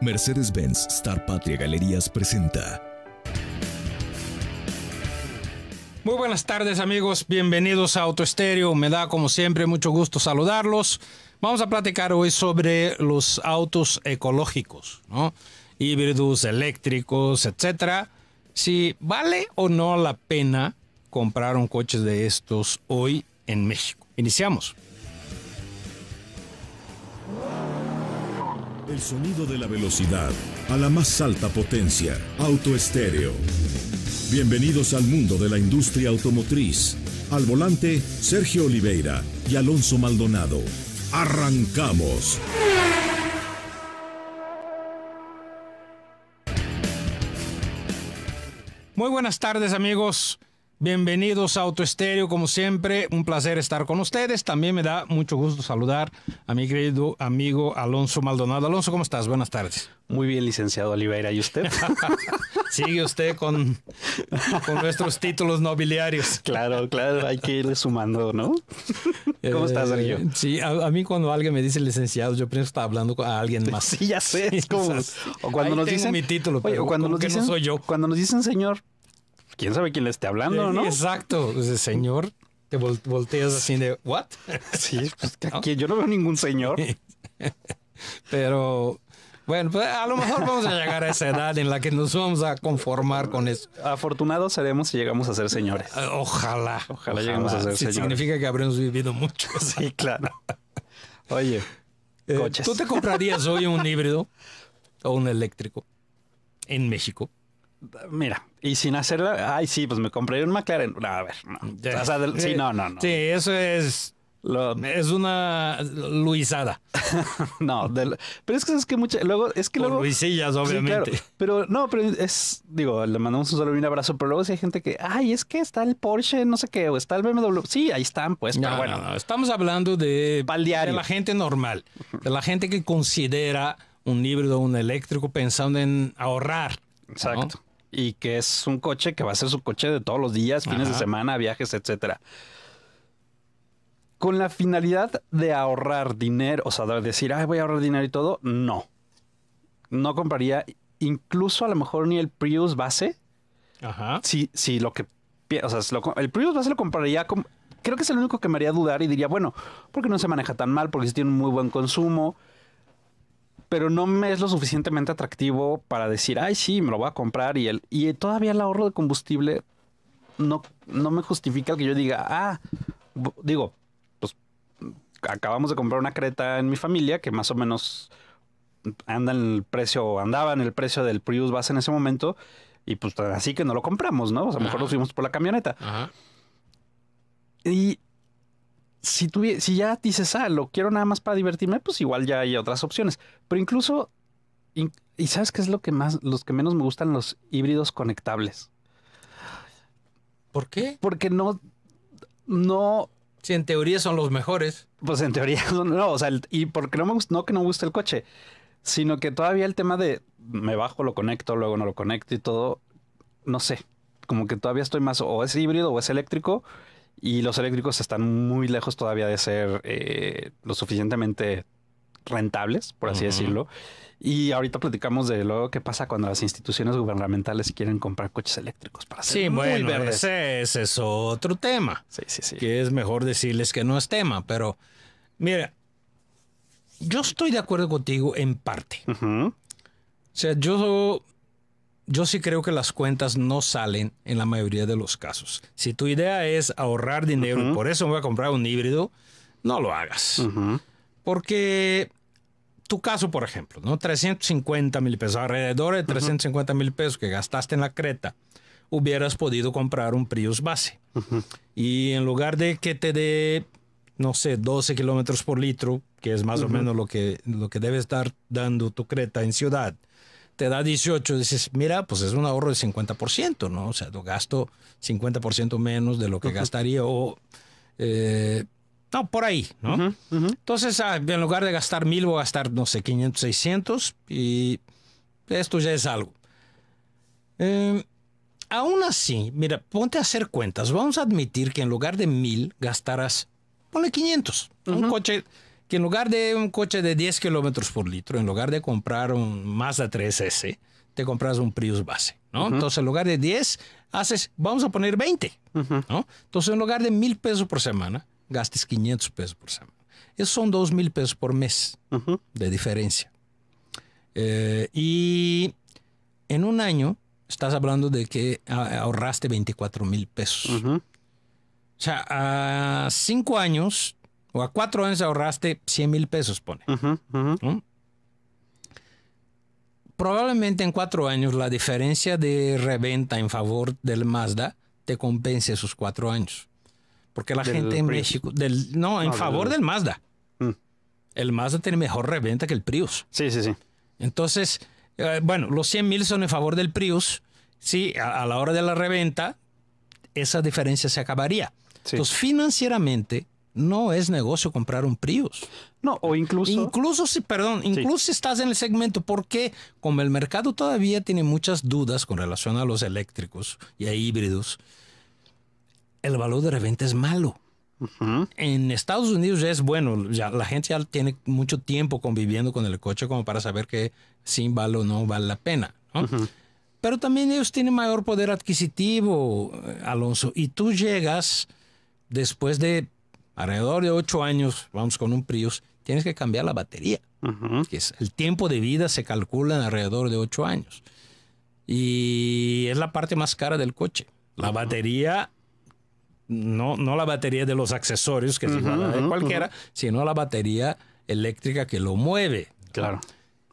Mercedes-Benz Star Patria Galerías presenta. Muy buenas tardes amigos, bienvenidos a Estéreo, Me da como siempre mucho gusto saludarlos. Vamos a platicar hoy sobre los autos ecológicos, híbridos, eléctricos, etcétera. Si vale o no la pena comprar un coche de estos hoy en México. Iniciamos. El sonido de la velocidad a la más alta potencia. Autoestéreo. Bienvenidos al mundo de la industria automotriz. Al volante, Sergio Oliveira y Alonso Maldonado. ¡Arrancamos! Muy buenas tardes amigos. Bienvenidos a Autoestéreo, como siempre, un placer estar con ustedes. También me da mucho gusto saludar a mi querido amigo Alonso Maldonado. Alonso, ¿cómo estás? Buenas tardes. Muy bien, licenciado Oliveira. ¿Y usted? Sigue usted con, con nuestros títulos nobiliarios. Claro, claro, hay que irle sumando, ¿no? ¿Cómo eh, estás, Sergio? sí, a, mí cuando alguien me dice licenciado, yo pienso que está hablando con alguien más. Sí, ya sé, es como... o cuando nos dicen mi título, pero cuando soy yo. Cuando nos dicen señor, quién sabe quién le esté hablando, ¿no? Exacto. Pues, señor, te volteas así de, ¿what? Sí, pues aquí yo no veo ningún señor. Pero bueno, pues a lo mejor vamos a llegar a esa edad en la que nos vamos a conformar con eso. Afortunados seremos si llegamos a ser señores. Ah, ojalá. Ojalá, lleguemos a ser señores. Significa que habremos vivido mucho. Sí, claro. Oye, eh, ¿tú te comprarías hoy un híbrido o un eléctrico en México? Mira, y sin hacerla, ay, sí, pues me compré un McLaren. a ver, no. sí, no, no, no. Sí, eso es. es una Luisada. no, pero es que es que mucha, luego es que luego Luisillas obviamente. pero no, pero es digo, le mandamos un saludo y un abrazo, pero luego si hay gente que, ay, es que está el Porsche, no sé qué, o está el BMW. Sí, ahí están, pues, pero bueno. No, estamos hablando de de la gente normal, de la gente que considera un híbrido, o un eléctrico pensando en ahorrar. Exacto y que es un coche que va a ser su coche de todos los días, fines de semana, viajes, etc. Con la finalidad de ahorrar dinero, o sea, decir, ah voy a ahorrar dinero y todo, no. No compraría incluso a lo mejor ni el Prius base. Ajá. Si, lo que. O sea, el Prius base lo compraría como creo que es el único que me haría dudar y diría, bueno, porque no se maneja tan mal, porque si tiene un muy buen consumo, pero no me es lo suficientemente atractivo para decir, ay, sí, me lo voy a comprar. Y, el, y todavía el ahorro de combustible no, no me justifica que yo diga, ah, digo, pues acabamos de comprar una creta en mi familia que más o menos anda el precio, andaba en el precio del Prius Base en ese momento. Y pues así que no lo compramos, ¿no? O sea, mejor lo por la camioneta. Y si, si ya dices, ah, lo quiero nada más para divertirme, pues igual ya hay otras opciones. Pero incluso, y sabes qué es lo que más, los que menos me gustan los híbridos conectables. ¿Por qué? Porque no, no. Si en teoría son los mejores. Pues en teoría son, no, o sea, y porque no me gusta, no que no me guste el coche, sino que todavía el tema de me bajo, lo conecto, luego no lo conecto y todo, no sé, como que todavía estoy más o es híbrido o es eléctrico y los eléctricos están muy lejos todavía de ser eh, lo suficientemente rentables, por así decirlo. Y ahorita platicamos de lo que pasa cuando las instituciones gubernamentales quieren comprar coches eléctricos para ser sí, muy Ese, es otro tema. Sí, sí, sí. Que es mejor decirles que no es tema, pero mira, yo estoy de acuerdo contigo en parte. O sea, yo yo sí creo que las cuentas no salen en la mayoría de los casos. Si tu idea es ahorrar dinero y por eso me voy a comprar un híbrido, no lo hagas. Porque tu caso, por ejemplo, ¿no? 350 mil pesos, alrededor de 350 mil pesos que gastaste en la Creta, hubieras podido comprar un Prius base. Y en lugar de que te dé, no sé, 12 kilómetros por litro, que es más o menos lo que, lo que debe estar dando tu Creta en ciudad, te da 18, dices, mira, pues es un ahorro de 50%, ¿no? O sea, gasto 50% menos de lo que gastaría o... Eh, no, por ahí, ¿no? Entonces, ah, en lugar de gastar mil, voy a gastar, no sé, 500, 600 y esto ya es algo. Em, aún así, mira, ponte a hacer cuentas. Vamos a admitir que en lugar de mil gastarás... ponle 500. Un coche que en lugar de un coche de 10 kilómetros por litro, en lugar de comprar un Mazda 3S, te compras un Prius base, ¿no? Entonces, en lugar de 10, haces, vamos a poner 20, ¿no? Entonces, en lugar de mil pesos por semana, gastes 500 pesos por semana. Esos son dos mil pesos por mes de diferencia. Eh, y en un año, estás hablando de que ahorraste 24 mil pesos. O sea, a cinco años a cuatro años ahorraste 100 mil pesos, pone. Probablemente en cuatro años la diferencia de reventa en favor del Mazda te compense esos cuatro años. Porque la gente en México, del, no, en favor del, Mazda. Mm. El Mazda tiene mejor reventa que el Prius. Sí, sí, sí. Entonces, eh, bueno, los 100 mil son en favor del Prius. Sí, a, la hora de la reventa, esa diferencia se acabaría. Entonces, financieramente, no es negocio comprar un Prius. No, o incluso. Incluso si, perdón, incluso estás en el segmento, porque como el mercado todavía tiene muchas dudas con relación a los eléctricos y a híbridos, el valor de reventa es malo. En Estados Unidos ya es bueno, ya, la gente ya tiene mucho tiempo conviviendo con el coche como para saber que sin valor no vale la pena. Pero también ellos tienen mayor poder adquisitivo, eh, Alonso, y tú llegas después de alrededor de ocho años, vamos con un Prius, tienes que cambiar la batería. es, el tiempo de vida se calcula en alrededor de ocho años. Y es la parte más cara del coche. La batería, no, no la batería de los accesorios, que es de cualquiera, sino la batería eléctrica que lo mueve. Claro.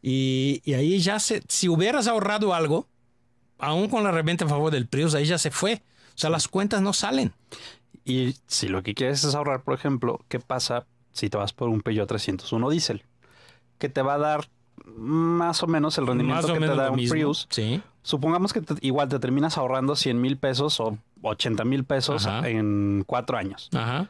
Y, y, ahí ya se, si hubieras ahorrado algo, aún con la reventa a favor del Prius, ahí ya se fue. O sea, las cuentas no salen. Y si lo que quieres es ahorrar, por ejemplo, ¿qué pasa si te vas por un Peugeot 301 diésel? Que te va a dar más o menos el rendimiento que te da un Prius. Supongamos que igual te terminas ahorrando 100 mil pesos o 80 mil pesos en cuatro años. Ajá.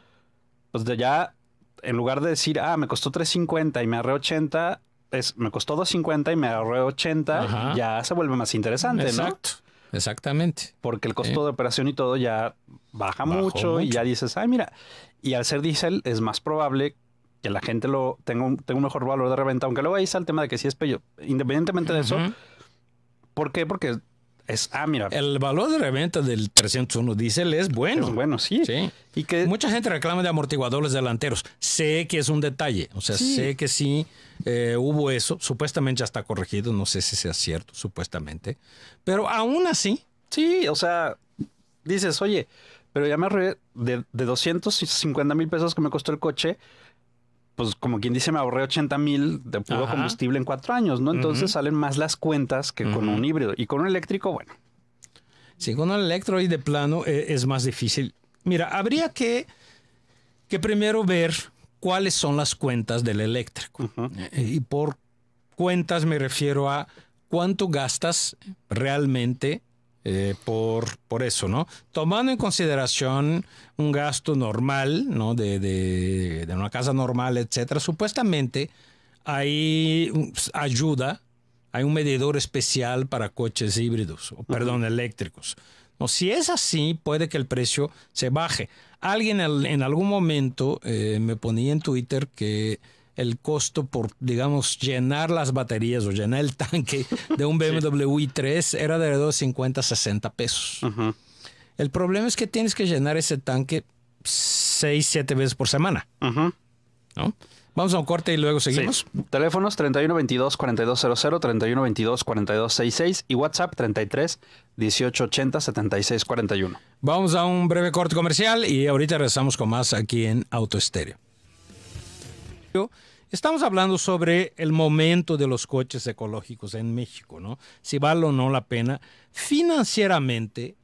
Pues ya, en lugar de decir, ah, me costó 350 y me ahorré 80, es, me costó 250 y me ahorré 80, ya se vuelve más interesante, Exacto. Exactamente. Porque el costo eh. de operación y todo ya baja mucho, y ya dices, ay, mira, y al ser diésel es más probable que la gente lo tenga un, un mejor valor de reventa, aunque luego ahí está el tema de que si es pello. Independientemente de eso, ¿por qué? Porque es, ah, El valor de reventa del 301 diésel es bueno. Es bueno, sí. sí. Y que mucha gente reclama de amortiguadores delanteros. Sé que es un detalle. O sea, sé que sí eh, hubo eso. Supuestamente ya está corregido. No sé si sea cierto, supuestamente. Pero aún así. Sí, o sea, dices, oye, pero ya me arreglé de, de 250 mil pesos que me costó el coche pues como quien dice, me ahorré 80 mil de puro combustible en cuatro años, ¿no? Entonces salen más las cuentas que con un híbrido. Y con un eléctrico, bueno. Sí, con un electro y de plano eh, es más difícil. Mira, habría que, que primero ver cuáles son las cuentas del eléctrico. Eh, y por cuentas me refiero a cuánto gastas realmente eh, por, por eso, ¿no? Tomando en consideración un gasto normal, ¿no? De, de, de una casa normal, etcétera, supuestamente hay pues, ayuda, hay un medidor especial para coches híbridos, o, perdón, eléctricos. No, si es así, puede que el precio se baje. Alguien en, algún momento eh, me ponía en Twitter que el costo por, digamos, llenar las baterías o llenar el tanque de un BMW i3 era de alrededor 50 60 pesos. El problema es que tienes que llenar ese tanque 6, 7 veces por semana. Vamos a un corte y luego seguimos. Teléfonos 3122-4200, 3122-4266 y WhatsApp 33 1880 7641. Vamos a un breve corte comercial y ahorita regresamos con más aquí en Auto Estéreo. Estamos hablando sobre el momento de los coches ecológicos en México, ¿no? Si vale o no la pena. Financieramente,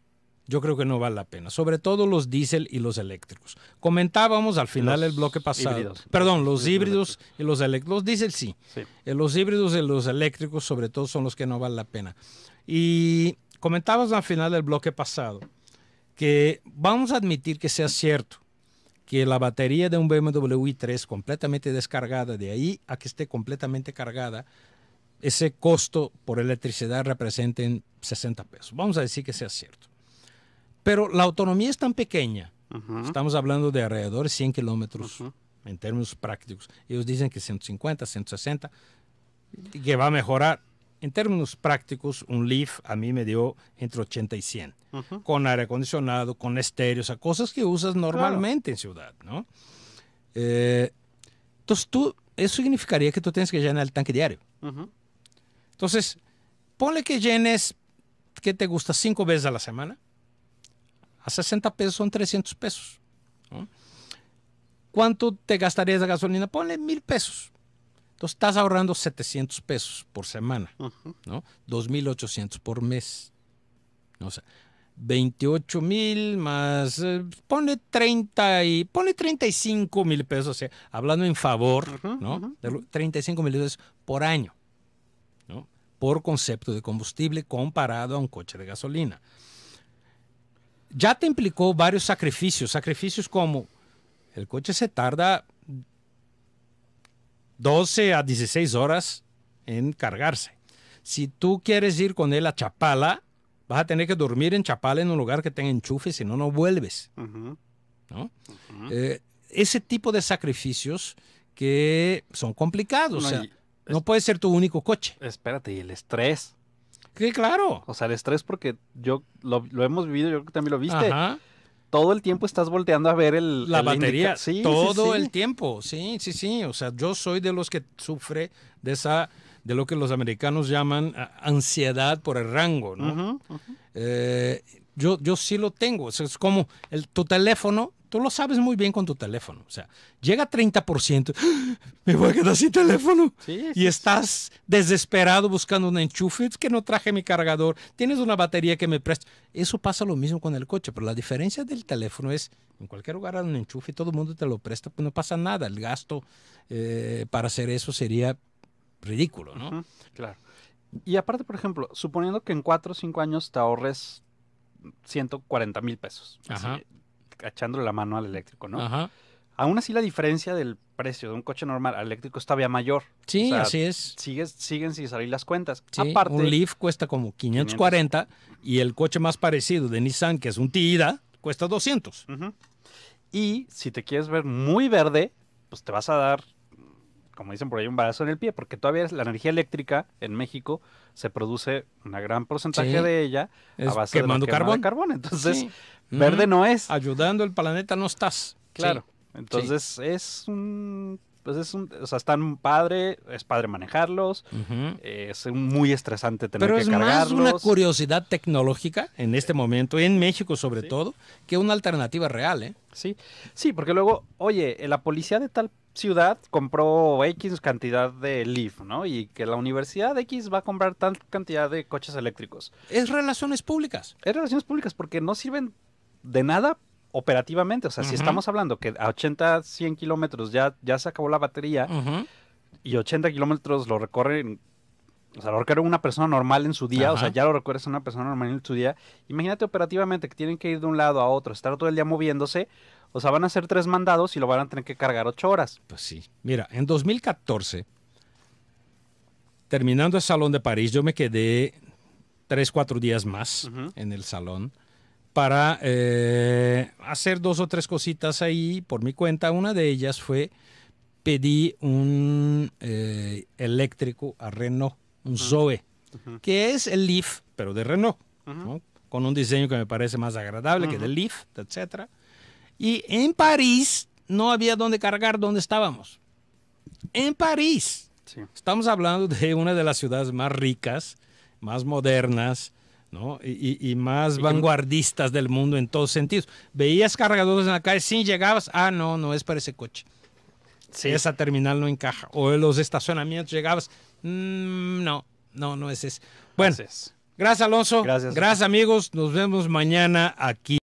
yo creo que no vale la pena, sobre todo los diésel y los eléctricos. Comentábamos al final del bloque pasado, perdón, los híbridos y los eléctricos, los diésel sí. Eh, los híbridos y los eléctricos sobre todo son los que no valen la pena. Y comentábamos al final del bloque pasado que vamos a admitir que sea cierto que la batería de un BMW i3 completamente descargada, de ahí a que esté completamente cargada, ese costo por electricidad representa 60 pesos. Vamos a decir que sea cierto. Pero la autonomía es tan pequeña, estamos hablando de alrededor de 100 kilómetros en términos prácticos. Ellos dicen que 150, 160, que va a mejorar en términos prácticos, un Leaf a mí me dio entre 80 y 100, con aire acondicionado, con estéreo, o cosas que usas normalmente en ciudad, ¿no? Eh, entonces tú, eso significaría que tú tienes que llenar el tanque diario. Entonces, ponle que llenes, que te gusta? Cinco veces a la semana. A 60 pesos son 300 pesos. ¿Cuánto te gastarías de gasolina? Ponle mil pesos. Entonces estás ahorrando 700 pesos por semana, ¿no? 2.800 por mes. O sea, 28 mil más, eh, pone 30 y, pone 35 mil pesos, o sea, hablando en favor, ¿no? 35 mil pesos por año, ¿no? Por concepto de combustible comparado a un coche de gasolina. Ya te implicó varios sacrificios, sacrificios como el coche se tarda 12 a 16 horas en cargarse. Si tú quieres ir con él a Chapala, vas a tener que dormir en Chapala en un lugar que tenga enchufe, si no, no vuelves. ¿no? Eh, ese tipo de sacrificios que son complicados. No, puede ser tu único coche. Espérate, y el estrés. Sí, claro. O sea, el estrés porque yo lo, lo hemos vivido, yo creo que también lo viste. Ajá todo el tiempo estás volteando a ver el... La batería, sí, todo el tiempo, sí, sí, sí. O sea, yo soy de los que sufre de esa de lo que los americanos llaman ansiedad por el rango, ¿no? Eh, yo, yo sí lo tengo, es como el, tu teléfono Tú lo sabes muy bien con tu teléfono. O sea, llega 30%, me voy a quedar sin teléfono. y estás desesperado buscando un enchufe, que no traje mi cargador, tienes una batería que me presta. Eso pasa lo mismo con el coche, pero la diferencia del teléfono es, en cualquier lugar hay un enchufe, todo el mundo te lo presta, pues no pasa nada. El gasto eh, para hacer eso sería ridículo, ¿no? claro. Y aparte, por ejemplo, suponiendo que en 4 o 5 años te ahorres 140 mil pesos. Ajá echándole la mano al eléctrico, ¿no? Ajá. Aún así la diferencia del precio de un coche normal al eléctrico es todavía mayor. Sí, así es. Sigues, siguen sin salir las cuentas. un Leaf cuesta como 540 y el coche más parecido de Nissan, que es un Tiida, cuesta 200. Y si te quieres ver muy verde, pues te vas a dar como dicen por ahí, un balazo en el pie, porque todavía la energía eléctrica en México se produce una gran porcentaje de ella a base de quemando carbón. carbón. Entonces, sí. Verde no es. Ayudando al planeta no estás. Claro. Entonces pues, es un o sea, están padre, es padre manejarlos, es muy estresante tener Pero es más una curiosidad tecnológica en este momento, en México sobre todo, que una alternativa real, ¿eh? Sí, sí, porque luego, oye, eh, la policía de tal ciudad compró X cantidad de Leaf, ¿no? Y que la universidad X va a comprar tal cantidad de coches eléctricos. Es relaciones públicas. Es relaciones públicas porque no sirven de nada operativamente. O sea, si estamos hablando que a 80, 100 kilómetros ya, se acabó la batería y 80 kilómetros lo recorren, o sea, lo recorre una persona normal en su día, o sea, ya lo recorres una persona normal en su día. Imagínate operativamente que tienen que ir de un lado a otro, estar todo el día moviéndose. O sea, van a ser tres mandados y lo van a tener que cargar ocho horas. Pues sí. Mira, en 2014, terminando el Salón de París, yo me quedé tres, cuatro días más en el salón para eh, hacer dos o tres cositas ahí por mi cuenta. Una de ellas fue pedí un eh, eléctrico a Renault, un Zoe, que es el Leaf, pero de Renault, con un diseño que me parece más agradable que del Leaf, etc. Y en París no había donde cargar donde estábamos. En París. Estamos hablando de una de las ciudades más ricas, más modernas, ¿no? Y, y, más vanguardistas del mundo en todos sentidos. Veías cargadores en la calle, sin llegabas, ah, no, no es para ese coche. si Esa terminal no encaja. O en los estacionamientos llegabas, mm, no, no, no es ese. Bueno, gracias, gracias Alonso. Gracias. gracias amigos, nos vemos mañana aquí.